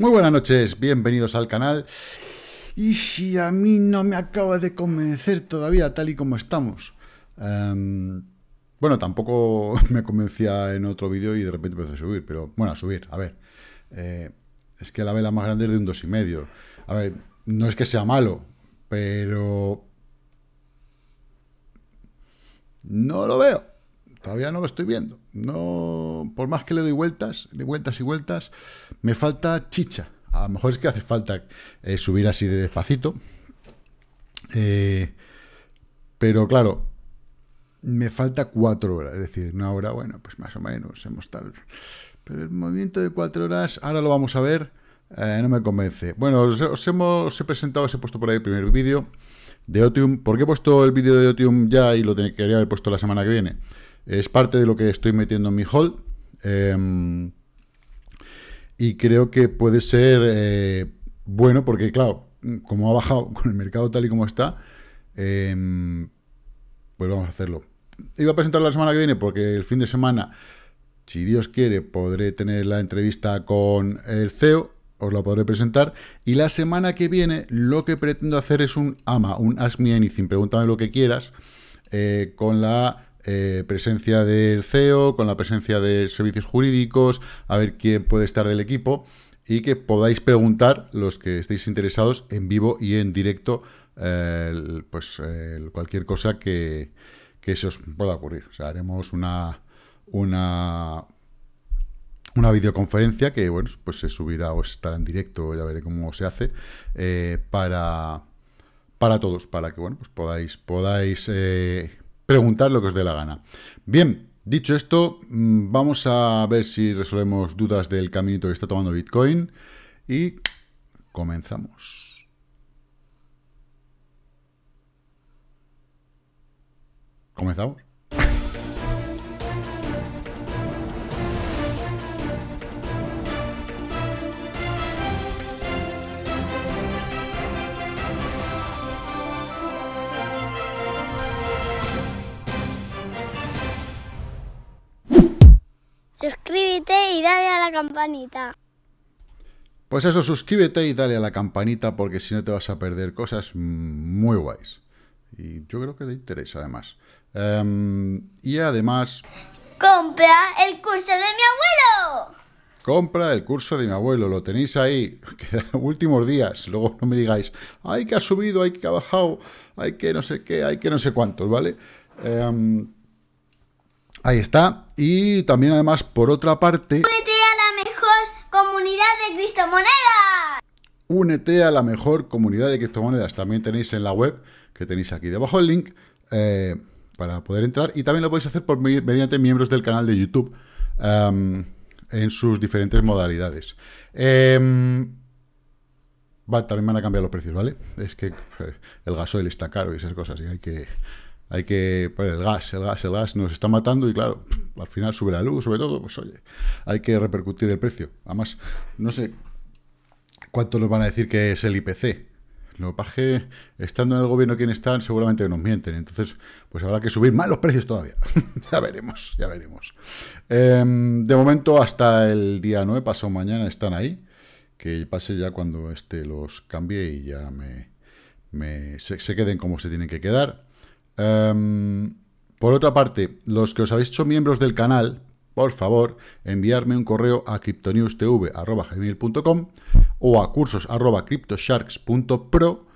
Muy buenas noches, bienvenidos al canal. Y si a mí no me acaba de convencer todavía, tal y como estamos. Em, bueno, tampoco me convencía en otro vídeo y de repente empecé a subir, pero bueno, a subir, a ver. Eh, es que la vela más grande es de un 2,5. A ver, no es que sea malo, pero... No lo veo. Todavía no lo estoy viendo. No, por más que le doy vueltas, le vueltas y vueltas, me falta chicha. A lo mejor es que hace falta eh, subir así de despacito. Eh, pero claro, me falta cuatro horas. Es decir, una hora, bueno, pues más o menos, hemos tal. Pero el movimiento de cuatro horas, ahora lo vamos a ver. Eh, no me convence. Bueno, os, hemos, he presentado, os he puesto por ahí el primer vídeo de Otium. ¿Por qué he puesto el vídeo de Otium ya y lo quería haber puesto la semana que viene? Es parte de lo que estoy metiendo en mi hold. Em, y creo que puede ser eh, bueno porque, claro, como ha bajado con el mercado tal y como está, em, pues vamos a hacerlo. Iba a presentarlo la semana que viene porque el fin de semana, si Dios quiere, podré tener la entrevista con el CEO, os la podré presentar. Y la semana que viene lo que pretendo hacer es un AMA, un Ask Me Anything, pregúntame lo que quieras, eh, con la eh, presencia del CEO, con la presencia de servicios jurídicos, a ver quién puede estar del equipo y que podáis preguntar los que estéis interesados en vivo y en directo eh, pues cualquier cosa que, se os pueda ocurrir. O sea, haremos una, una, una videoconferencia que bueno, pues se subirá o estará en directo, ya veré cómo se hace, eh, para, para todos, para que bueno, pues podáis, podáis Preguntar lo que os dé la gana. Bien, dicho esto, mm, vamos a ver si resolvemos dudas del caminito que está tomando Bitcoin y comenzamos. Comenzamos. Suscríbete y dale a la campanita. Pues eso, suscríbete y dale a la campanita porque si no te vas a perder cosas muy guays. Y yo creo que te interesa además. Em, y además... ¡Compra el curso de mi abuelo! Compra el curso de mi abuelo, lo tenéis ahí, últimos días, luego no me digáis, hay que ha subido, hay que ha bajado, hay que no sé qué, hay que no sé cuántos, ¿vale? Em, Ahí está. Y también, además, por otra parte... ¡Únete a la mejor comunidad de criptomonedas! Únete a la mejor comunidad de criptomonedas. También tenéis en la web, que tenéis aquí debajo el link, eh, para poder entrar. Y también lo podéis hacer por mediante miembros del canal de YouTube em, en sus diferentes modalidades. Em, también van a cambiar los precios, ¿vale? Es que el gasoil está caro y esas cosas y hay que hay que poner pues, el gas, el gas, el gas nos está matando y claro, al final sube la luz, sobre todo, pues oye, hay que repercutir el precio. Además, no sé cuánto nos van a decir que es el IPC. Lo paje, estando en el gobierno quien están, seguramente nos mienten. Entonces, pues habrá que subir más los precios todavía. ya veremos, ya veremos. Em, de momento, hasta el día 9, pasado mañana, están ahí. Que pase ya cuando este los cambie y ya me, se queden como se tienen que quedar. Em, por otra parte, los que os habéis hecho miembros del canal, por favor, enviarme un correo a criptonewstv.com o a cursos.cryptosharks.pro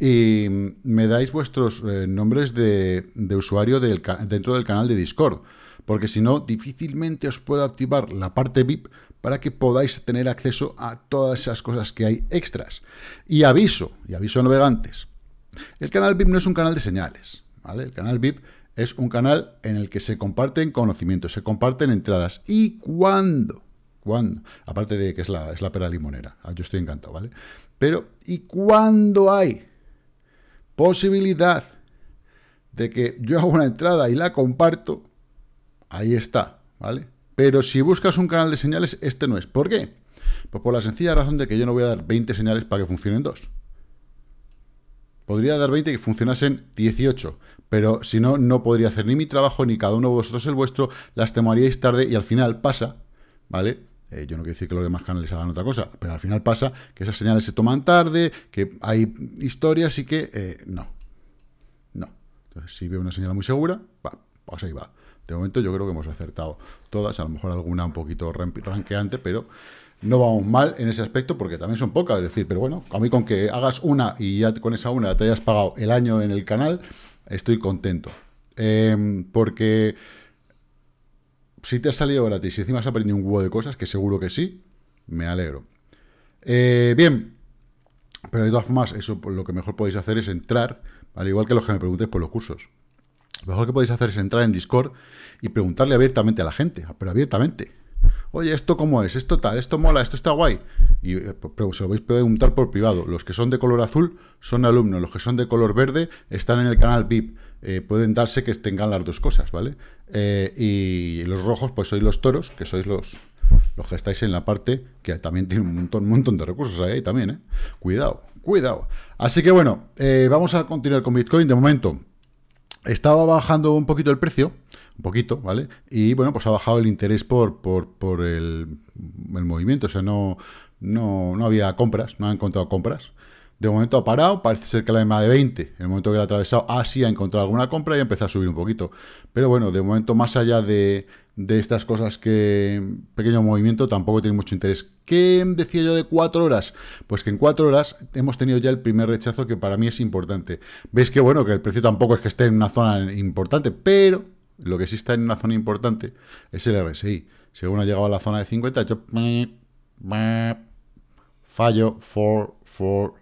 y me dais vuestros eh, nombres de, usuario dentro del canal de Discord, porque si no, difícilmente os puedo activar la parte VIP para que podáis tener acceso a todas esas cosas que hay extras. Y aviso, y aviso a navegantes, el canal VIP no es un canal de señales. El canal VIP es un canal en el que se comparten conocimientos, se comparten entradas. ¿Y cuándo? cuando. Aparte de que es la, es la pera limonera. Ah, yo estoy encantado, ¿vale? Pero, ¿y cuándo hay posibilidad de que yo haga una entrada y la comparto? Ahí está, ¿vale? Pero si buscas un canal de señales, este no es. ¿Por qué? Pues por la sencilla razón de que yo no voy a dar 20 señales para que funcionen dos. Podría dar 20 que funcionasen 18, pero si no, no podría hacer ni mi trabajo ni cada uno de vosotros el vuestro, las tomaríais tarde y al final pasa, ¿vale? Eh, yo no quiero decir que los demás canales hagan otra cosa, pero al final pasa que esas señales se toman tarde, que hay historias y que eh, no. No. Entonces, si veo una señal muy segura, va, pues ahí va. De momento yo creo que hemos acertado todas, a lo mejor alguna un poquito ranqueante, pero no vamos mal en ese aspecto porque también son pocas, es decir, pero bueno, a mí con que hagas una y ya con esa una te hayas pagado el año en el canal, estoy contento. Em, porque si te ha salido gratis y encima has aprendido un huevo de cosas, que seguro que sí, me alegro. Eh, bien, pero de todas formas, eso lo que mejor podéis hacer es entrar, al igual que los que me preguntéis por los cursos. Lo mejor que podéis hacer es entrar en Discord y preguntarle abiertamente a la gente, pero abiertamente. Oye, ¿esto cómo es? ¿Esto tal? ¿Esto mola? ¿Esto está guay? Y eh, pero, se lo vais a preguntar por privado. Los que son de color azul son alumnos. Los que son de color verde están en el canal VIP. Eh, pueden darse que tengan las dos cosas, ¿vale? Eh, y los rojos, pues sois los toros, que sois los, los que estáis en la parte que también tiene un montón, un montón de recursos ahí también, ¿eh? Cuidado, cuidado. Así que bueno, vamos a continuar con Bitcoin de momento estaba bajando un poquito el precio, un poquito, ¿vale? Y bueno, pues ha bajado el interés por, por, el, movimiento, o sea, no, no, había compras, no han encontrado compras. De momento ha parado, parece ser que la más de 20. En el momento que la ha atravesado, así ah, ha encontrado alguna compra y ha empezado a subir un poquito. Pero bueno, de momento, más allá de, de estas cosas que pequeño movimiento tampoco tiene mucho interés. ¿Qué decía yo de cuatro horas? Pues que en cuatro horas hemos tenido ya el primer rechazo que para mí es importante. Veis que bueno, que el precio tampoco es que esté en una zona importante, pero lo que sí está en una zona importante es el RSI. Según ha llegado a la zona de 50, ha hecho fallo, for, for,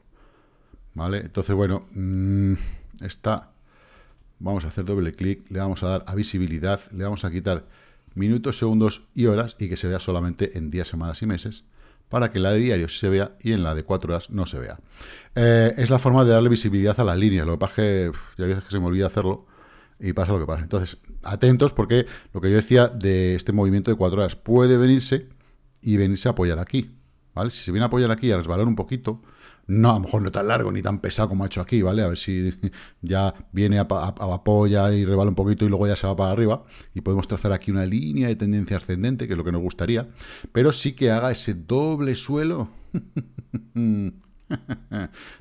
¿vale? Entonces, bueno, mm, está... Vamos a hacer doble clic, le vamos a dar a visibilidad, le vamos a quitar minutos, segundos y horas y que se vea solamente en días, semanas y meses para que la de diario se vea y en la de 4 horas no se vea. Eh, es la forma de darle visibilidad a la línea. lo que pasa es que ya veces que se me olvida hacerlo y pasa lo que pasa. Entonces, atentos porque lo que yo decía de este movimiento de 4 horas puede venirse y venirse a apoyar aquí, ¿vale? Si se viene a apoyar aquí y a resbalar un poquito, no, a lo mejor no tan largo ni tan pesado como ha hecho aquí, ¿vale? A ver si ya viene a, apoya y rebala un poquito y luego ya se va para arriba. Y podemos trazar aquí una línea de tendencia ascendente, que es lo que nos gustaría. Pero sí que haga ese doble suelo.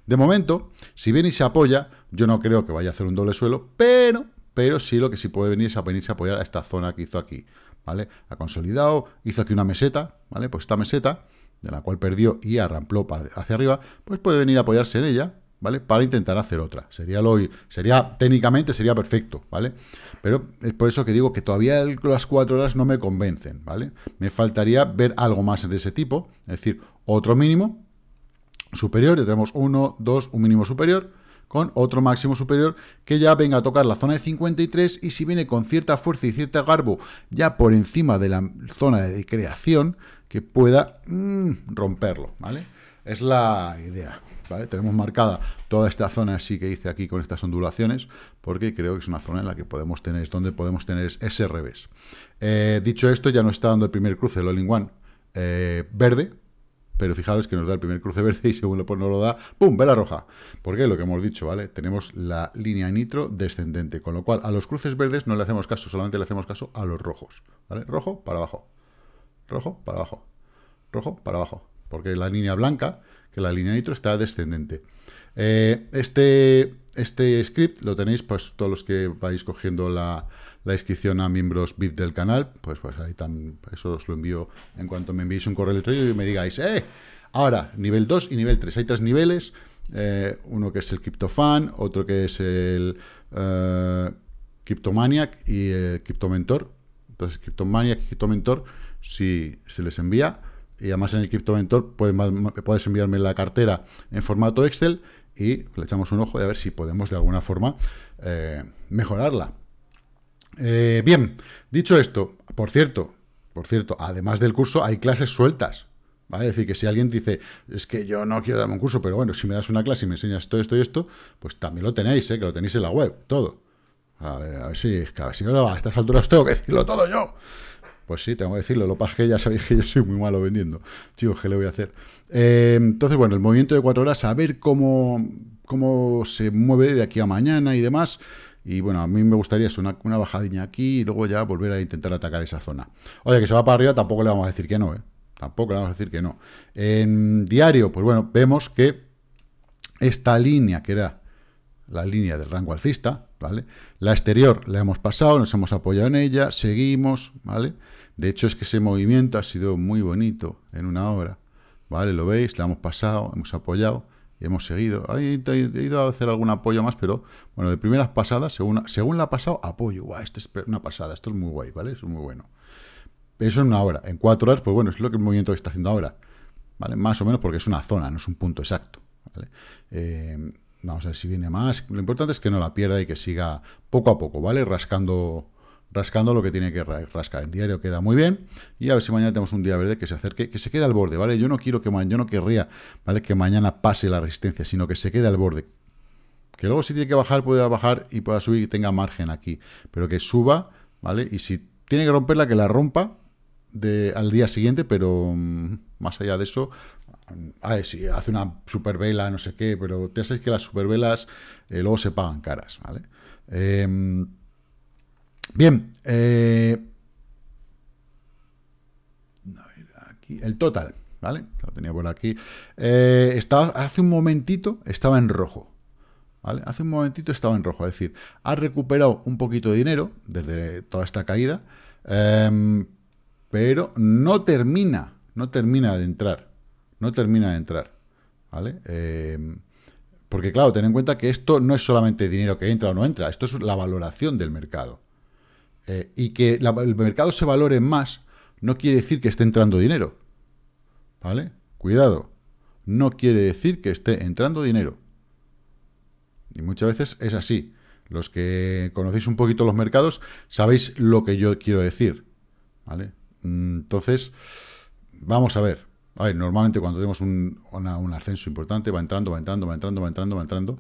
De momento, si viene y se apoya, yo no creo que vaya a hacer un doble suelo, pero, pero sí lo que sí puede venir es a venirse a apoyar a esta zona que hizo aquí, ¿vale? Ha consolidado, hizo aquí una meseta, ¿vale? Pues esta meseta de la cual perdió y arrampló hacia arriba, pues puede venir a apoyarse en ella, ¿vale? Para intentar hacer otra. Sería lo sería técnicamente sería perfecto, ¿vale? Pero es por eso que digo que todavía las cuatro horas no me convencen, ¿vale? Me faltaría ver algo más de ese tipo, es decir, otro mínimo superior, ya tenemos uno, dos, un mínimo superior, con otro máximo superior que ya venga a tocar la zona de 53 y si viene con cierta fuerza y cierta garbo ya por encima de la zona de creación, que pueda mm, romperlo, ¿vale? Es la idea, ¿vale? Tenemos marcada toda esta zona así que hice aquí con estas ondulaciones, porque creo que es una zona en la que podemos tener, es donde podemos tener ese revés. Eh, dicho esto, ya no está dando el primer cruce, el all eh, verde, pero fijaros que nos da el primer cruce verde y según lo, pues, no lo da, ¡pum!, vela roja. Porque lo que hemos dicho, ¿vale? Tenemos la línea nitro descendente, con lo cual a los cruces verdes no le hacemos caso, solamente le hacemos caso a los rojos, ¿vale? Rojo para abajo rojo para abajo, rojo para abajo, porque la línea blanca, que la línea nitro, está descendente. Eh, este, este script lo tenéis, pues todos los que vais cogiendo la, inscripción a miembros VIP del canal, pues, pues ahí tan, eso os lo envío en cuanto me enviéis un correo electrónico y me digáis, ¡eh! Ahora, nivel 2 y nivel 3. Hay tres niveles, eh, uno que es el CryptoFan, otro que es el eh, Cryptomaniac y el Cryptomentor. Entonces, Cryptomaniac y Cryptomentor si se les envía. Y además en el CryptoVentor puedes enviarme la cartera en formato Excel y le echamos un ojo y a ver si podemos de alguna forma eh, mejorarla. Eh, bien, dicho esto, por cierto, por cierto, además del curso hay clases sueltas. ¿Vale? Es decir, que si alguien dice, es que yo no quiero darme un curso, pero bueno, si me das una clase y me enseñas todo esto y esto, pues también lo tenéis, ¿eh? que lo tenéis en la web, todo. A ver, si, a ver a estas alturas tengo que decirlo todo yo. Pues sí, tengo que decirlo. Lo que ya sabéis que yo soy muy malo vendiendo. Chicos, ¿qué le voy a hacer? Eh, entonces, bueno, el movimiento de cuatro horas, a ver cómo, cómo se mueve de aquí a mañana y demás. Y bueno, a mí me gustaría una, una bajadilla aquí y luego ya volver a intentar atacar esa zona. Oye, que se va para arriba, tampoco le vamos a decir que no, ¿eh? Tampoco le vamos a decir que no. En diario, pues bueno, vemos que esta línea, que era la línea del rango alcista, ¿vale? La exterior la hemos pasado, nos hemos apoyado en ella, seguimos, ¿vale? vale de hecho, es que ese movimiento ha sido muy bonito en una hora, ¿Vale? Lo veis, la hemos pasado, hemos apoyado y hemos seguido. he ido a hacer algún apoyo más, pero bueno, de primeras pasadas, según, según la ha pasado, apoyo. Guau, esto es una pasada, esto es muy guay, ¿vale? es muy bueno. Eso en una hora. En cuatro horas, pues bueno, es lo que el movimiento está haciendo ahora. ¿Vale? Más o menos porque es una zona, no es un punto exacto. ¿vale? Eh, vamos a ver si viene más. Lo importante es que no la pierda y que siga poco a poco, ¿vale? Rascando rascando lo que tiene que rascar. En diario queda muy bien. Y a ver si mañana tenemos un día verde que se acerque, que se quede al borde, ¿vale? Yo no quiero que yo no querría, ¿vale? Que mañana pase la resistencia, sino que se quede al borde. Que luego si tiene que bajar, pueda bajar y pueda subir y tenga margen aquí. Pero que suba, ¿vale? Y si tiene que romperla, que la rompa al día siguiente, pero mm, más allá de eso, mm, a ver, si hace una supervela, no sé qué, pero ya sabéis que las supervelas velas eh, luego se pagan caras, ¿vale? Em, Bien, eh, aquí, el total, ¿vale? Lo tenía por aquí. Eh, estaba, hace un momentito estaba en rojo, ¿vale? Hace un momentito estaba en rojo, es decir, ha recuperado un poquito de dinero desde toda esta caída, em, pero no termina, no termina de entrar, no termina de entrar, ¿vale? Em, porque claro, ten en cuenta que esto no es solamente dinero que entra o no entra, esto es la valoración del mercado. Eh, y que el mercado se valore más, no quiere decir que esté entrando dinero. ¿Vale? Cuidado. No quiere decir que esté entrando dinero. Y muchas veces es así. Los que conocéis un poquito los mercados sabéis lo que yo quiero decir. ¿Vale? Entonces, vamos a ver. A ver, normalmente cuando tenemos un, un ascenso importante, va entrando, va entrando, va entrando, va entrando, va entrando,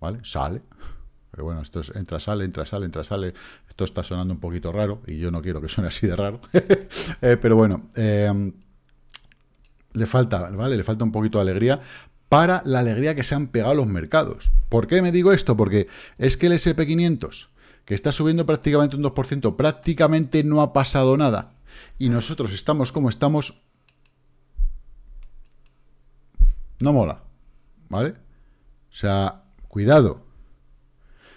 ¿vale? Sale. Pero bueno, esto es entra, sale, entra, sale, entra, sale, esto está sonando un poquito raro y yo no quiero que suene así de raro. Eh, pero bueno, em, le falta, ¿vale? Le falta un poquito de alegría para la alegría que se han pegado los mercados. ¿Por qué me digo esto? Porque es que el SP500, que está subiendo prácticamente un 2%, prácticamente no ha pasado nada. Y nosotros estamos como estamos. No mola, ¿vale? O sea, cuidado.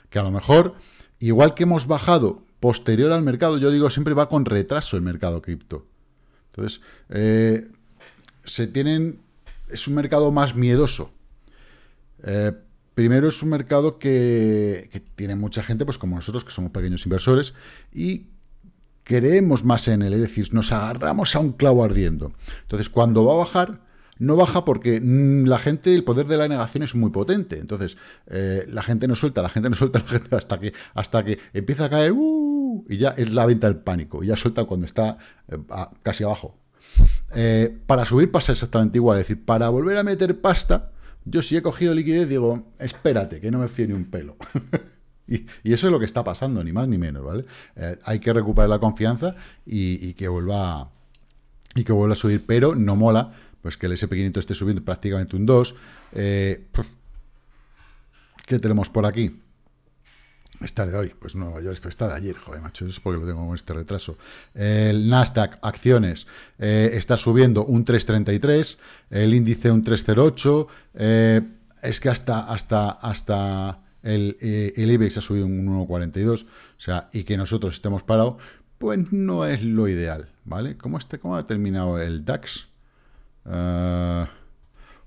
Que a lo mejor igual que hemos bajado posterior al mercado, yo digo, siempre va con retraso el mercado cripto. Entonces, eh, se tienen... Es un mercado más miedoso. Eh, primero es un mercado que, que, tiene mucha gente, pues como nosotros, que somos pequeños inversores, y creemos más en él, es decir, nos agarramos a un clavo ardiendo. Entonces, cuando va a bajar, no baja porque mm, la gente, el poder de la negación es muy potente. Entonces, eh, la gente no suelta, la gente no suelta, la gente hasta que, hasta que empieza a caer uh, y ya es la venta del pánico. Y ya suelta cuando está eh, casi abajo. Eh, para subir pasa exactamente igual. Es decir, para volver a meter pasta, yo si he cogido liquidez digo, espérate, que no me fío ni un pelo. Y, eso es lo que está pasando, ni más ni menos, ¿vale? hay que recuperar la confianza y, y, que vuelva y que vuelva a subir, pero no mola pues que el SP500 esté subiendo prácticamente un 2. Eh, ¿Qué tenemos por aquí? Esta de hoy, pues Nueva York, está de ayer, joder, macho, es porque lo tengo con este retraso. El Nasdaq, acciones, eh, está subiendo un 3,33, el índice un 3,08, eh, es que hasta, hasta, hasta el, el IBEX ha subido un 1,42, o sea, y que nosotros estemos parados, pues no es lo ideal, ¿vale? ¿Cómo, este, cómo ha terminado el DAX? Eh,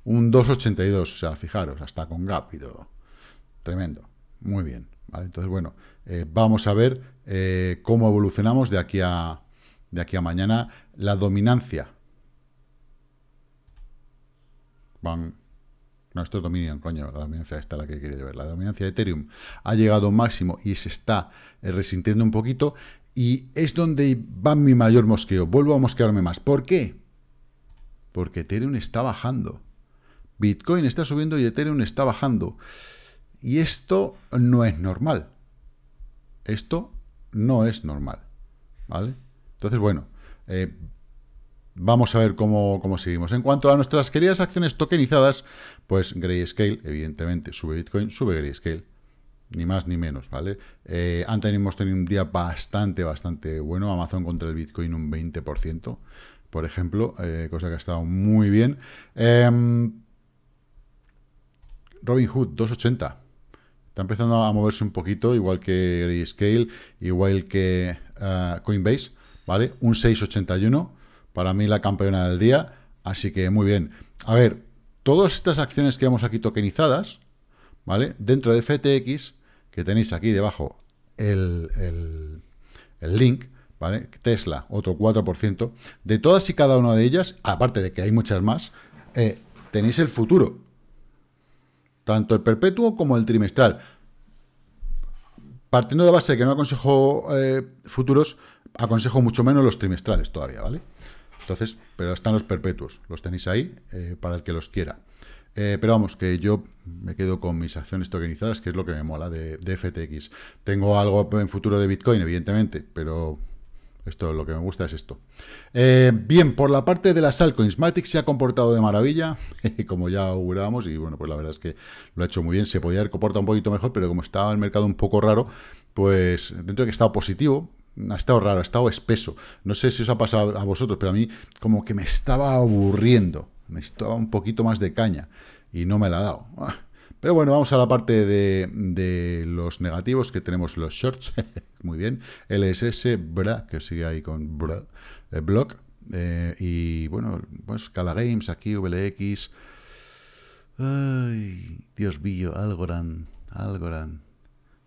un 2,82, o sea, fijaros, hasta con gap y todo. Tremendo, muy bien. Entonces, bueno, eh, vamos a ver eh, cómo evolucionamos de aquí, a, de aquí a mañana. La dominancia. Van, no, esto es coño, la dominancia esta la que quiero ver. La dominancia de Ethereum ha llegado un máximo y se está resintiendo un poquito. Y es donde va mi mayor mosqueo. Vuelvo a mosquearme más. ¿Por qué? porque Ethereum está bajando. Bitcoin está subiendo y Ethereum está bajando. Y esto no es normal. Esto no es normal. ¿Vale? Entonces, bueno, eh, vamos a ver cómo, seguimos. En cuanto a nuestras queridas acciones tokenizadas, pues Grayscale, evidentemente, sube Bitcoin, sube Grayscale. Ni más ni menos, ¿vale? antes hemos tenido un día bastante, bastante bueno. Amazon contra el Bitcoin un 20% por ejemplo, eh, cosa que ha estado muy bien. Eh, Hood 280. Está empezando a moverse un poquito, igual que Grayscale, igual que eh, Coinbase, ¿vale? Un 681, para mí la campeona del día, así que muy bien. A ver, todas estas acciones que vemos aquí tokenizadas, ¿vale? Dentro de FTX, que tenéis aquí debajo el, el, el link, ¿vale? Tesla, otro 4%. De todas y cada una de ellas, aparte de que hay muchas más, eh, tenéis el futuro. Tanto el perpetuo como el trimestral. Partiendo de la base de que no aconsejo eh, futuros, aconsejo mucho menos los trimestrales todavía, ¿vale? Entonces, pero están los perpetuos, los tenéis ahí eh, para el que los quiera. pero vamos, que yo me quedo con mis acciones tokenizadas, que es lo que me mola de, de FTX. Tengo algo en futuro de Bitcoin, evidentemente, pero esto lo que me gusta es esto. Eh, bien, por la parte de las altcoins, Matic se ha comportado de maravilla, como ya augurábamos, y bueno, pues la verdad es que lo ha hecho muy bien. Se podía haber comportado un poquito mejor, pero como estaba el mercado un poco raro, pues dentro de que estaba positivo, ha estado raro, ha estado espeso. No sé si os ha pasado a vosotros, pero a mí como que me estaba aburriendo. Me estaba un poquito más de caña y no me la ha dado. Ah, pero bueno, vamos a la parte de, los negativos que tenemos los shorts. Muy bien. LSS, BRA, que sigue ahí con eh, Block. Eh, y bueno, pues Cala Games, aquí VLX. Ay, Dios mío, Algorand, Algorand.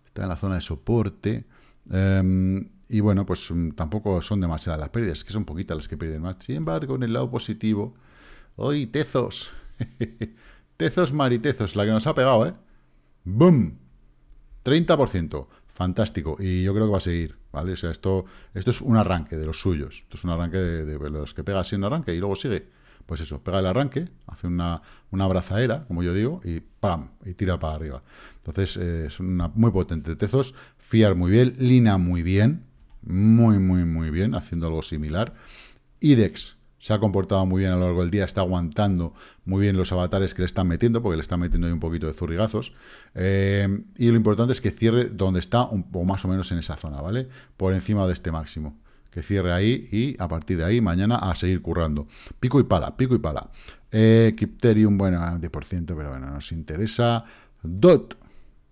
Está en la zona de soporte. Em, y bueno, pues mm, tampoco son demasiadas las pérdidas, que son poquitas las que pierden más. Sin embargo, en el lado positivo, hoy Tezos Tezos Maritezos, la que nos ha pegado, ¿eh? ¡Boom! 30%. Fantástico. Y yo creo que va a seguir, ¿vale? O sea, esto, esto es un arranque de los suyos. Esto es un arranque de, los que pega así un arranque y luego sigue. Pues eso, pega el arranque, hace una, una abrazadera, como yo digo, y ¡pam! Y tira para arriba. Entonces, eh, es una muy potente. Tezos, fiar muy bien, Lina muy bien, muy, muy, muy bien, haciendo algo similar. IDEX, se ha comportado muy bien a lo largo del día, está aguantando muy bien los avatares que le están metiendo, porque le están metiendo ahí un poquito de zurrigazos. Eh, y lo importante es que cierre donde está, un, o más o menos en esa zona, ¿vale? Por encima de este máximo. Que cierre ahí y a partir de ahí mañana a seguir currando. Pico y pala, pico y pala. Kipterium, eh, bueno, 10%, ah, pero bueno, nos interesa. DOT,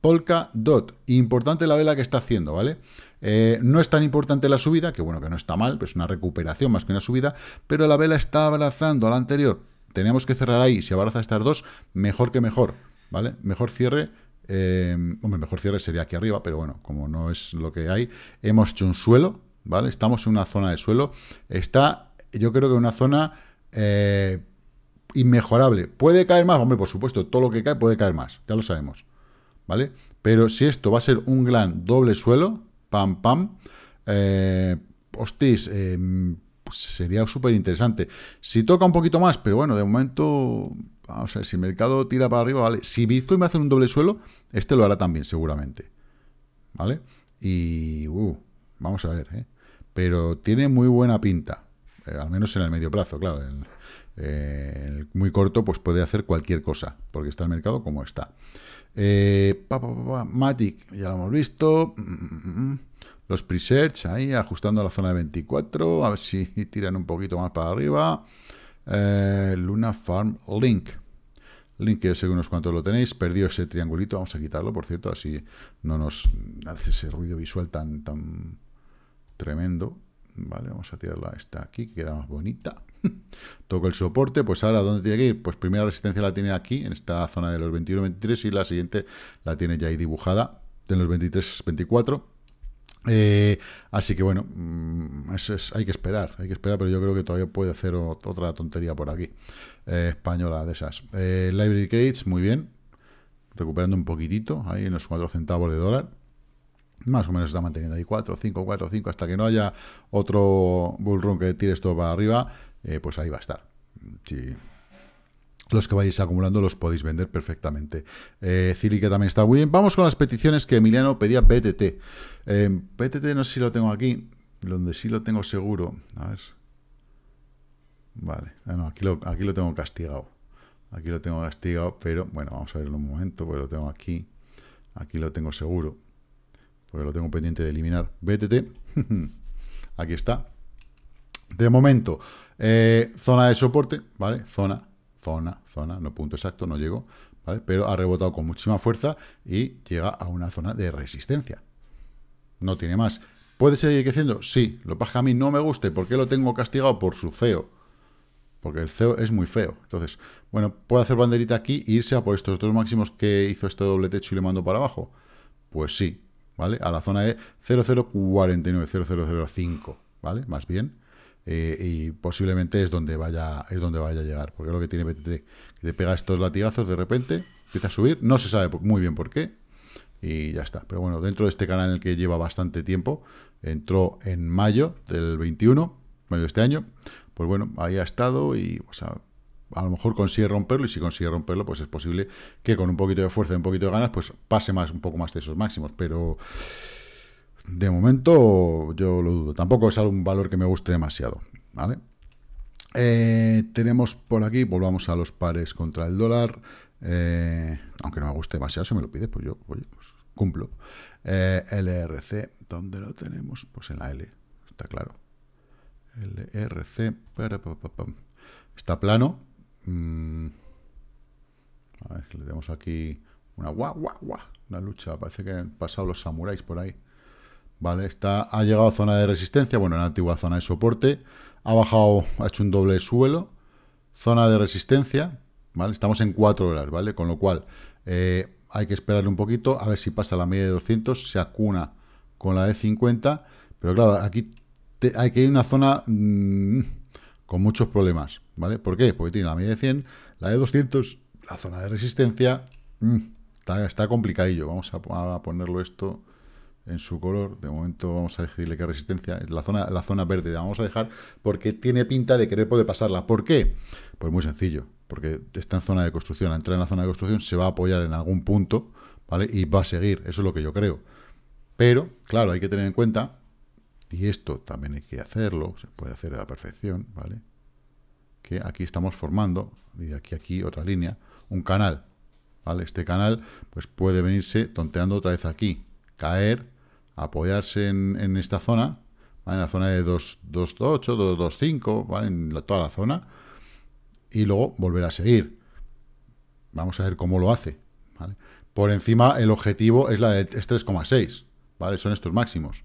Polka DOT. Importante la vela que está haciendo, ¿vale? vale eh, no es tan importante la subida, que bueno, que no está mal, es una recuperación más que una subida, pero la vela está abrazando a la anterior. Tenemos que cerrar ahí. Si abraza estas dos, mejor que mejor, ¿vale? Mejor cierre eh, hombre, mejor cierre sería aquí arriba, pero bueno, como no es lo que hay, hemos hecho un suelo, ¿vale? Estamos en una zona de suelo. Está, yo creo que una zona eh, inmejorable. ¿Puede caer más? Hombre, por supuesto, todo lo que cae puede caer más, ya lo sabemos, ¿vale? Pero si esto va a ser un gran doble suelo, pam, pam. Eh, hostis, eh, sería súper interesante. Si toca un poquito más, pero bueno, de momento, vamos a ver, si el mercado tira para arriba, vale. Si Bitcoin me a un doble suelo, este lo hará también, seguramente. ¿Vale? Y, uh, vamos a ver, ¿eh? Pero tiene muy buena pinta. Eh, al menos en el medio plazo, claro. En, muy corto, pues puede hacer cualquier cosa, porque está el mercado como está. Eh, Matic, ya lo hemos visto. Mm, mm, mm, los presets ahí ajustando la zona de 24, a ver si tiran un poquito más para arriba. Eh, Luna Farm Link. Link, que según unos cuantos lo tenéis, perdió ese triangulito, vamos a quitarlo, por cierto, así no nos hace ese ruido visual tan, tan tremendo. Vale, vamos a tirarla esta aquí, que queda más bonita. Toco el soporte, pues ahora, ¿dónde tiene que ir? Pues primera resistencia la tiene aquí, en esta zona de los 21-23, y la siguiente la tiene ya ahí dibujada, en los 23-24. Eh, así que bueno, mm, hay que esperar, hay que esperar, pero yo creo que todavía puede hacer otra tontería por aquí, eh, española de esas. Eh, library gates muy bien, recuperando un poquitito, ahí en los 4 centavos de dólar más o menos está manteniendo ahí 4, 5, 4, 5, hasta que no haya otro bullrun que tire esto para arriba, eh, pues ahí va a estar. los que vayáis acumulando los podéis vender perfectamente. Eh, Cili, que también está muy bien. Vamos con las peticiones que Emiliano pedía PTT. PTT em, no sé si lo tengo aquí, donde sí lo tengo seguro. A ver. Vale, ah, aquí, lo, aquí lo tengo castigado. Aquí lo tengo castigado, pero bueno, vamos a verlo un momento, pues lo tengo aquí. Aquí lo tengo seguro porque lo tengo pendiente de eliminar. BTT, aquí está. De momento, eh, zona de soporte, ¿vale? Zona, zona, zona, no punto exacto, no llego... ¿vale? Pero ha rebotado con muchísima fuerza y llega a una zona de resistencia. No tiene más. ¿Puede seguir creciendo? Sí, lo pasa a mí no me guste, porque lo tengo castigado por su CEO. Porque el CEO es muy feo. Entonces, bueno, puede hacer banderita aquí e irse a por estos dos máximos que hizo este doble techo y le mando para abajo. Pues sí, ¿vale? A la zona de 0049, 0005, ¿vale? Más bien. Eh, y posiblemente es donde vaya es donde vaya a llegar, porque lo que tiene BTT, que te pega estos latigazos de repente, empieza a subir, no se sabe muy bien por qué, y ya está. Pero bueno, dentro de este canal en el que lleva bastante tiempo, entró en mayo del 21, mayo de este año, pues bueno, ahí ha estado y a lo mejor consigue romperlo y si consigue romperlo, pues es posible que con un poquito de fuerza y un poquito de ganas, pues pase más, un poco más de esos máximos, pero de momento yo lo dudo. Tampoco es algún valor que me guste demasiado, ¿vale? Eh, tenemos por aquí, volvamos a los pares contra el dólar, eh, aunque no me guste demasiado, se me lo pide, pues yo, pues cumplo. Eh, LRC, ¿dónde lo tenemos? Pues en la L, está claro. LRC, está plano, Mm. a ver, le damos aquí una guau, guau, guau. Una lucha, parece que han pasado los samuráis por ahí. Vale, está, ha llegado a zona de resistencia, bueno, en la antigua zona de soporte. Ha bajado, ha hecho un doble suelo. Zona de resistencia, ¿vale? Estamos en 4 horas, ¿vale? Con lo cual, eh, hay que esperarle un poquito, a ver si pasa la media de 200, se acuna con la de 50. Pero claro, aquí hay que ir a una zona mm, con muchos problemas. ¿Por qué? Porque tiene la media de 100, la de 200, la zona de resistencia, mm, está, complicadillo. Vamos a, ponerlo esto en su color, de momento vamos a decirle que resistencia, la zona, la zona verde la vamos a dejar porque tiene pinta de querer poder pasarla. ¿Por qué? Pues muy sencillo, porque está en zona de construcción, entrar en la zona de construcción, se va a apoyar en algún punto, ¿vale? Y va a seguir, eso es lo que yo creo. Pero, claro, hay que tener en cuenta, y esto también hay que hacerlo, se puede hacer a la perfección, ¿vale? que aquí estamos formando, y aquí, aquí, otra línea, un canal. ¿vale? Este canal pues puede venirse tonteando otra vez aquí, caer, apoyarse en, esta zona, en la zona de 228, 225, ¿vale? en toda la zona, y luego volver a seguir. Vamos a ver cómo lo hace. Por encima el objetivo es la de 3,6, ¿vale? son estos máximos.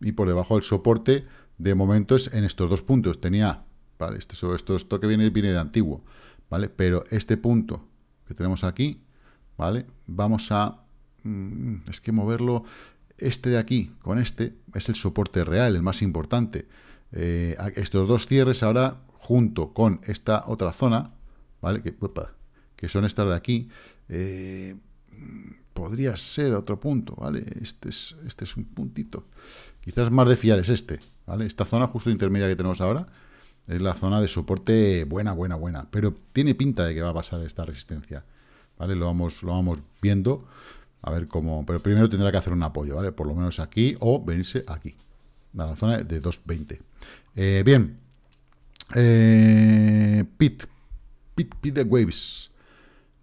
Y por debajo el soporte de momento es en estos dos puntos. Tenía ¿vale? Esto, esto, esto que viene, viene de antiguo, ¿vale? Pero este punto que tenemos aquí, ¿vale? Vamos a... Mm, es que moverlo... Este de aquí con este es el soporte real, el más importante. Eh, estos dos cierres ahora junto con esta otra zona, ¿vale? Que, son estas de aquí, eh, podría ser otro punto, ¿vale? Este es, este es un puntito. Quizás más de fiar es este, ¿vale? Esta zona justo intermedia que tenemos ahora, es la zona de soporte buena, buena, buena. Pero tiene pinta de que va a pasar esta resistencia. ¿Vale? Lo vamos, lo vamos viendo. A ver cómo... Pero primero tendrá que hacer un apoyo, ¿vale? Por lo menos aquí o venirse aquí. A la zona de 2.20. Eh, bien. Eh, pit. Pit, pit de waves.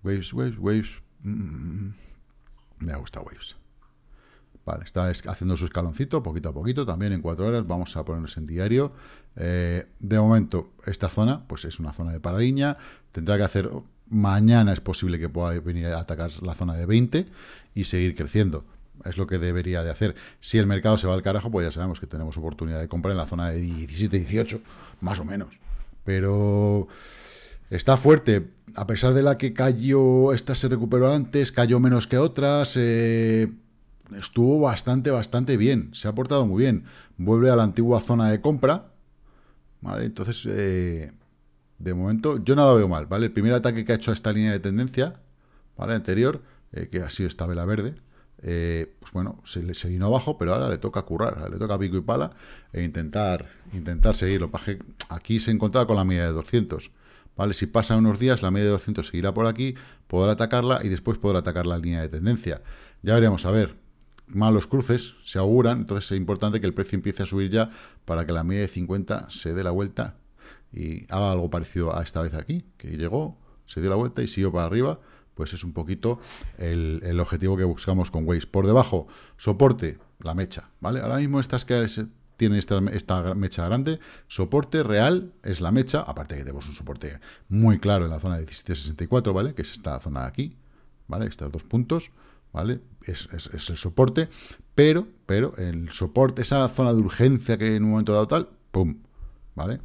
Waves, waves, waves. Mm, me ha waves. Vale, está haciendo su escaloncito poquito a poquito. También en cuatro horas vamos a ponernos en diario. Eh, de momento, esta zona, pues es una zona de paradiña, tendrá que hacer, mañana es posible que pueda venir a atacar la zona de 20 y seguir creciendo. Es lo que debería de hacer. Si el mercado se va al carajo, pues ya sabemos que tenemos oportunidad de comprar... en la zona de 17, 18, más o menos. Pero está fuerte. A pesar de la que cayó, esta se recuperó antes, cayó menos que otras. Eh, estuvo bastante, bastante bien. Se ha portado muy bien. Vuelve a la antigua zona de compra, entonces, eh, de momento, yo no lo veo mal, ¿vale? El primer ataque que ha hecho a esta línea de tendencia, ¿vale? Anterior, eh, que ha sido esta vela verde, eh, pues bueno, se, le, vino abajo, pero ahora le toca currar, le toca pico y pala e intentar, intentar seguirlo. Aquí se encontraba con la media de 200, ¿vale? Si pasa unos días, la media de 200 seguirá por aquí, podrá atacarla y después podrá atacar la línea de tendencia. Ya veremos, a ver, malos cruces se auguran, entonces es importante que el precio empiece a subir ya para que la media de 50 se dé la vuelta y haga algo parecido a esta vez aquí, que llegó, se dio la vuelta y siguió para arriba, pues es un poquito el, objetivo que buscamos con Waze. Por debajo, soporte, la mecha, ¿vale? Ahora mismo estas que tienen esta, esta mecha grande, soporte real es la mecha, aparte que tenemos un soporte muy claro en la zona de 1764, ¿vale? Que es esta zona de aquí, ¿vale? Estos dos puntos, ¿vale? Es, es, el soporte, pero, pero el soporte, esa zona de urgencia que en un momento dado tal, ¡pum! ¿Vale?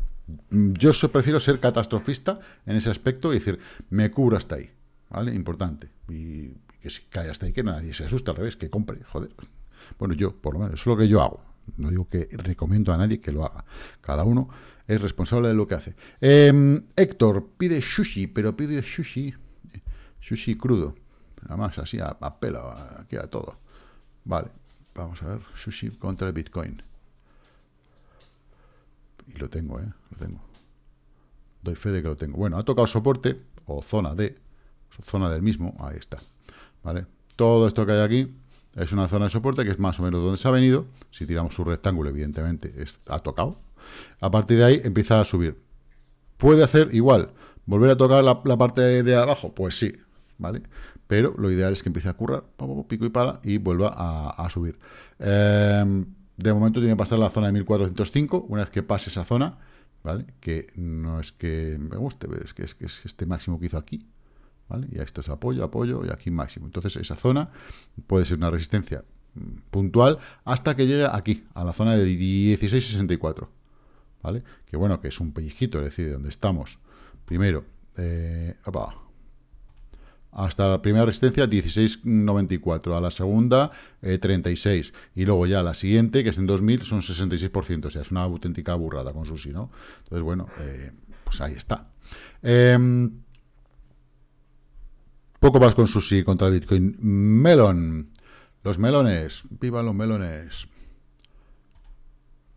Yo prefiero ser catastrofista en ese aspecto y decir, me cubro hasta ahí, ¿vale? Importante. Y, que se cae hasta ahí, que nadie se asusta, al revés, que compre, joder. Bueno, yo, por lo menos, eso es lo que yo hago. No digo que recomiendo a nadie que lo haga. Cada uno es responsable de lo que hace. Em, Héctor pide sushi, pero pide sushi, sushi crudo nada más, así a, aquí a todo. Vale, vamos a ver, sushi contra el Bitcoin. Y lo tengo, ¿eh? Lo tengo. Doy fe de que lo tengo. Bueno, ha tocado soporte, o zona de, zona del mismo, ahí está. ¿Vale? Todo esto que hay aquí es una zona de soporte que es más o menos donde se ha venido. Si tiramos su rectángulo, evidentemente, ha tocado. A partir de ahí empieza a subir. ¿Puede hacer igual? ¿Volver a tocar la parte de abajo? Pues sí, ¿vale? Pero lo ideal es que empiece a currar, pico y pala, y vuelva a, subir. Em, de momento tiene que pasar la zona de 1405, una vez que pase esa zona, ¿vale? Que no es que me guste, pero es que es, que es este máximo que hizo aquí, ¿vale? Y esto es apoyo, apoyo, y aquí máximo. Entonces esa zona puede ser una resistencia mm, puntual hasta que llegue aquí, a la zona de 1664, ¿vale? Que bueno, que es un pellijito, es decir, donde estamos. Primero, eh, hasta la primera resistencia 16,94, a la segunda 36 eh, y luego ya la siguiente, que es en 2000, son 66%, o sea, es una auténtica burrada con sushi, ¿no? Entonces, bueno, eh, pues ahí está. Em, poco más con sushi contra Bitcoin. Melon. Los melones. Viva los melones.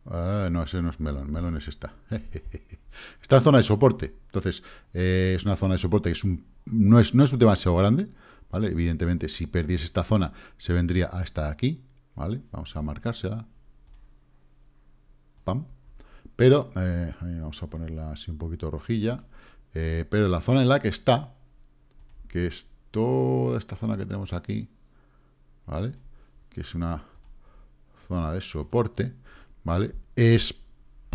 Ah, no, ese no es melón. Melones es esta. Esta zona de soporte. Entonces, eh, es una zona de soporte que es un, no, es, no es un demasiado grande. ¿vale? Evidentemente, si perdiese esta zona, se vendría a esta de aquí. ¿vale? Vamos a marcársela. Pam. Pero, eh, vamos a ponerla así un poquito rojilla. Eh, pero la zona en la que está, que es toda esta zona que tenemos aquí, ¿vale? Que es una zona de soporte, ¿vale? Es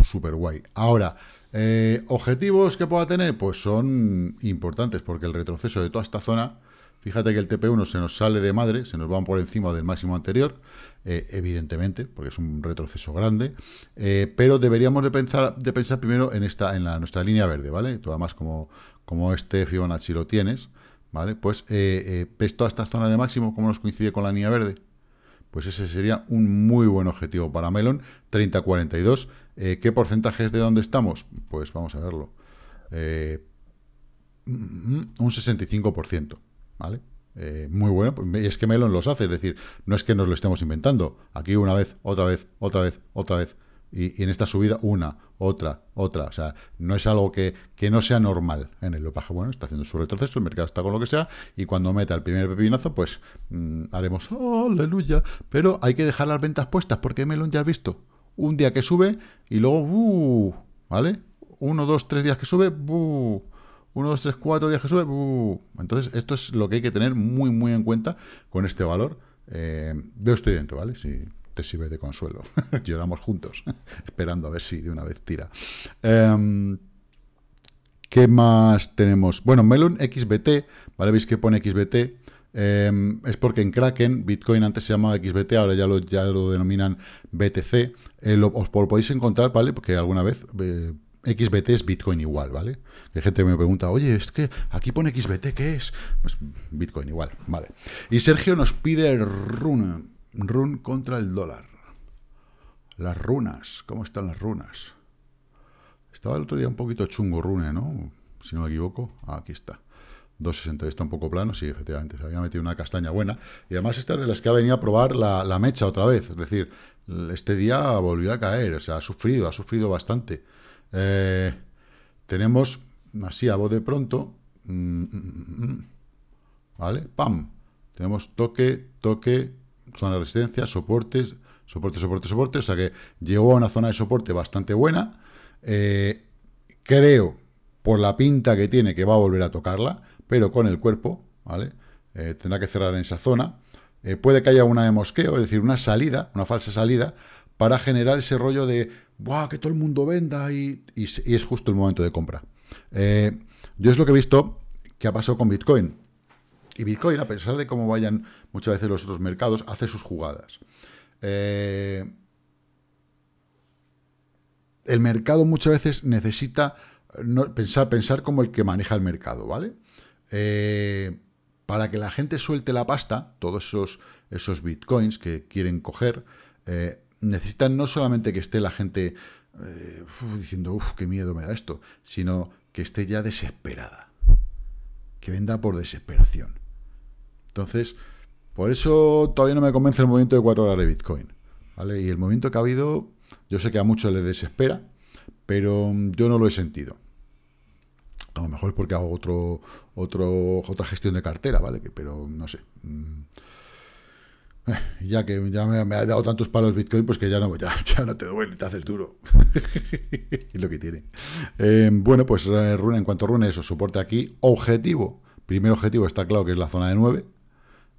súper guay. Ahora, eh, objetivos que pueda tener, pues son importantes, porque el retroceso de toda esta zona, fíjate que el TP1 se nos sale de madre, se nos va por encima del máximo anterior, eh, evidentemente, porque es un retroceso grande, eh, pero deberíamos de pensar, primero en, esta, en la, nuestra línea verde, ¿vale? Toda más como, como este Fibonacci lo tienes, ¿vale? Pues ves toda esta zona de máximo, como nos coincide con la línea verde? Pues ese sería un muy buen objetivo para Melon, 30-42, eh, ¿Qué porcentaje es de dónde estamos? Pues vamos a verlo. Eh, mm, mm, un 65%, ¿vale? Eh, muy bueno, y pues, es que Melon los hace, es decir, no es que nos lo estemos inventando. Aquí una vez, otra vez, otra vez, otra vez. Y, en esta subida una, otra, otra. O sea, no es algo que, que no sea normal en el lopaje. Bueno, está haciendo su retroceso, el mercado está con lo que sea, y cuando meta el primer pepinazo, pues mm, haremos, oh, aleluya! Pero hay que dejar las ventas puestas, porque Melon ya has visto, un día que sube y luego, uh, ¿vale? Uno, dos, tres días que sube, uh, uno, dos, tres, cuatro días que sube, uh. Entonces, esto es lo que hay que tener muy, muy en cuenta con este valor. Eh, veo yo estoy dentro, ¿vale? Si te sirve de consuelo. Lloramos juntos, esperando a ver si de una vez tira. Em, ¿Qué más tenemos? Bueno, Melon XBT, ¿vale? Veis que pone XBT, Em, es porque en Kraken, Bitcoin antes se llamaba XBT, ahora ya lo, ya lo denominan BTC. Eh, lo, os podéis encontrar, ¿vale? Porque alguna vez eh, XBT es Bitcoin igual, ¿vale? Que gente me pregunta, oye, es que aquí pone XBT, ¿qué es? Pues Bitcoin igual, ¿vale? Y Sergio nos pide run, run contra el dólar. Las runas, ¿cómo están las runas? Estaba el otro día un poquito chungo rune, ¿no? Si no me equivoco. aquí está. 2,60 está un poco plano, sí, efectivamente, se había metido una castaña buena. Y además esta es de las que ha venido a probar la, mecha otra vez, es decir, este día volvió a caer, o sea, ha sufrido, ha sufrido bastante. Eh, tenemos, así a voz de pronto, mm, mm, mm, ¿vale? ¡Pam! Tenemos toque, toque, zona de resistencia, soportes, soporte, soporte, soporte, o sea que llegó a una zona de soporte bastante buena. Eh, creo, por la pinta que tiene, que va a volver a tocarla, pero con el cuerpo, ¿vale? Eh, tendrá que cerrar en esa zona. Eh, puede que haya una de mosqueo, es decir, una salida, una falsa salida, para generar ese rollo de ¡guau! que todo el mundo venda y, es justo el momento de compra. Eh, yo es lo que he visto que ha pasado con Bitcoin. Y Bitcoin, a pesar de cómo vayan muchas veces los otros mercados, hace sus jugadas. el mercado muchas veces necesita pensar como el que maneja el mercado, ¿vale? Eh, para que la gente suelte la pasta, todos esos, bitcoins que quieren coger, eh, necesitan no solamente que esté la gente eh, diciendo, uff, qué miedo me da esto, sino que esté ya desesperada, que venda por desesperación. Entonces, por eso todavía no me convence el movimiento de cuatro horas de Bitcoin. ¿vale? Y el movimiento que ha habido, yo sé que a muchos les desespera, pero mm, yo no lo he sentido. A lo mejor es porque hago otro, otro, otra gestión de cartera, ¿vale? pero no sé. Mm. Eh, ya que ya me, ha dado tantos palos Bitcoin, pues que ya no, no te duele, te haces duro. es lo que tiene. Eh, bueno, pues eh, rune, en cuanto rune eso, soporte aquí. Objetivo. Primer objetivo está claro que es la zona de 9.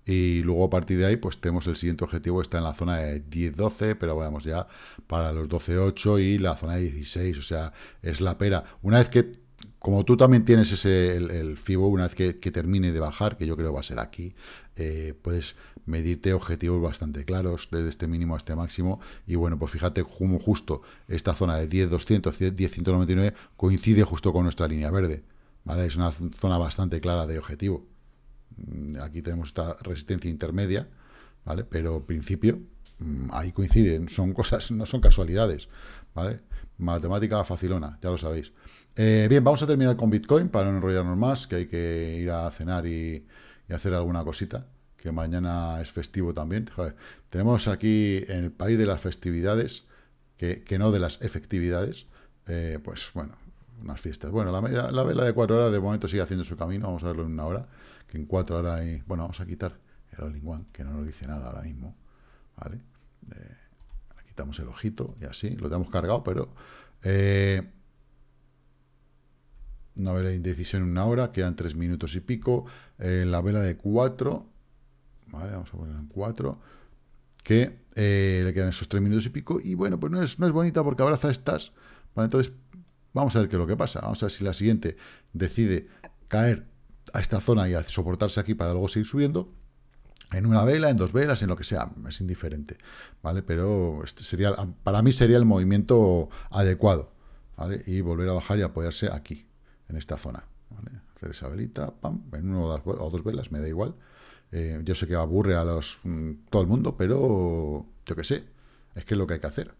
Y luego a partir de ahí, pues tenemos el siguiente objetivo, está en la zona de 10-12, pero vamos ya para los 12-8 y la zona de 16, o sea, es la pera. Una vez que como tú también tienes ese, el, FIBO, una vez que, termine de bajar, que yo creo va a ser aquí, eh, puedes medirte objetivos bastante claros, desde este mínimo a este máximo. Y bueno, pues fíjate cómo justo esta zona de 10.200, 10.199 coincide justo con nuestra línea verde. ¿vale? Es una zona bastante clara de objetivo. Mm, aquí tenemos esta resistencia intermedia, ¿vale? pero principio Mm, ahí coinciden, son cosas, no son casualidades, ¿vale? Matemática facilona, ya lo sabéis. Eh, bien, vamos a terminar con Bitcoin para no enrollarnos más, que hay que ir a cenar y, hacer alguna cosita, que mañana es festivo también. tenemos aquí en el país de las festividades, que, no de las efectividades, eh, pues bueno, unas fiestas. Bueno, la, la vela de cuatro horas de momento sigue haciendo su camino, vamos a verlo en una hora, que en cuatro horas... hay bueno, vamos a quitar el Olinguan, que no nos dice nada ahora mismo. Eh, quitamos el ojito y así, lo tenemos cargado, pero... Eh, una vela de indecisión en una hora, quedan tres minutos y pico. Eh, la vela de cuatro ¿vale? Vamos a poner en cuatro que eh, le quedan esos tres minutos y pico. Y bueno, pues no es, no es bonita porque abraza estas. Bueno, entonces vamos a ver qué es lo que pasa. Vamos a ver si la siguiente decide caer a esta zona y a soportarse aquí para luego seguir subiendo en una vela, en dos velas, en lo que sea, es indiferente, ¿vale? Pero este sería, para mí sería el movimiento adecuado, Y volver a bajar y apoyarse aquí, en esta zona, Hacer esa velita, pam, en una o dos, velas, me da igual. Eh, yo sé que aburre a los mm, todo el mundo, pero yo qué sé, es que es lo que hay que hacer,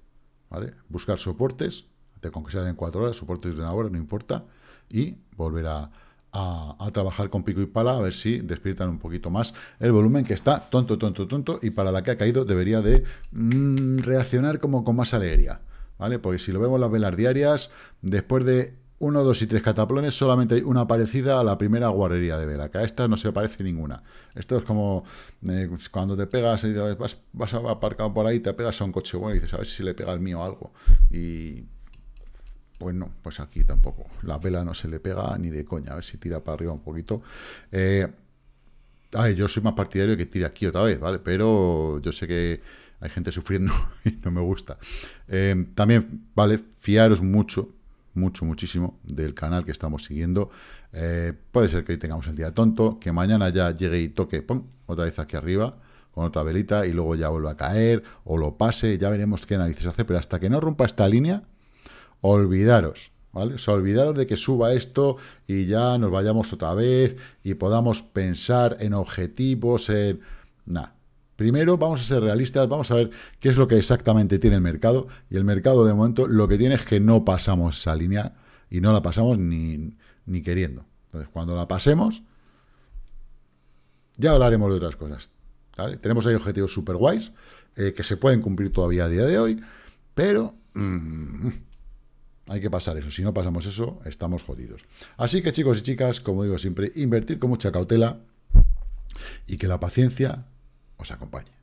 ¿vale? Buscar soportes, con que sea en cuatro horas, soporte de una hora, no importa, y volver a, a, trabajar con pico y pala, a ver si despiertan un poquito más el volumen que está tonto, tonto, tonto, y para la que ha caído debería de mm, reaccionar como con más alegría, ¿vale? Porque si lo vemos las velas diarias, después de uno dos y tres cataplones, solamente hay una parecida a la primera guarrería de vela, que a esta no se parece ninguna. Esto es como eh, cuando te pegas, vas, vas aparcado por ahí, te pegas a un coche bueno y dices, a ver si le pega el mío algo. Y bueno, pues, pues aquí tampoco. La vela no se le pega ni de coña. A ver si tira para arriba un poquito. Eh, ay, yo soy más partidario que tire aquí otra vez, ¿vale? Pero yo sé que hay gente sufriendo y no me gusta. Eh, también, ¿vale? Fiaros mucho, mucho, muchísimo del canal que estamos siguiendo. Eh, puede ser que hoy tengamos el día tonto, que mañana ya llegue y toque, otra vez aquí arriba con otra velita y luego ya vuelva a caer o lo pase, ya veremos qué análisis hace, pero hasta que no rompa esta línea, olvidaros, ¿vale? O sea, olvidaros de que suba esto y ya nos vayamos otra vez y podamos pensar en objetivos, en... Nada. Primero vamos a ser realistas, vamos a ver qué es lo que exactamente tiene el mercado. Y el mercado de momento lo que tiene es que no pasamos esa línea y no la pasamos ni, queriendo. Entonces, cuando la pasemos, ya hablaremos de otras cosas. ¿vale? Tenemos ahí objetivos super guays eh, que se pueden cumplir todavía a día de hoy, pero... Mm, hay que pasar eso. Si no pasamos eso, estamos jodidos. Así que chicos y chicas, como digo siempre, invertir con mucha cautela y que la paciencia os acompañe.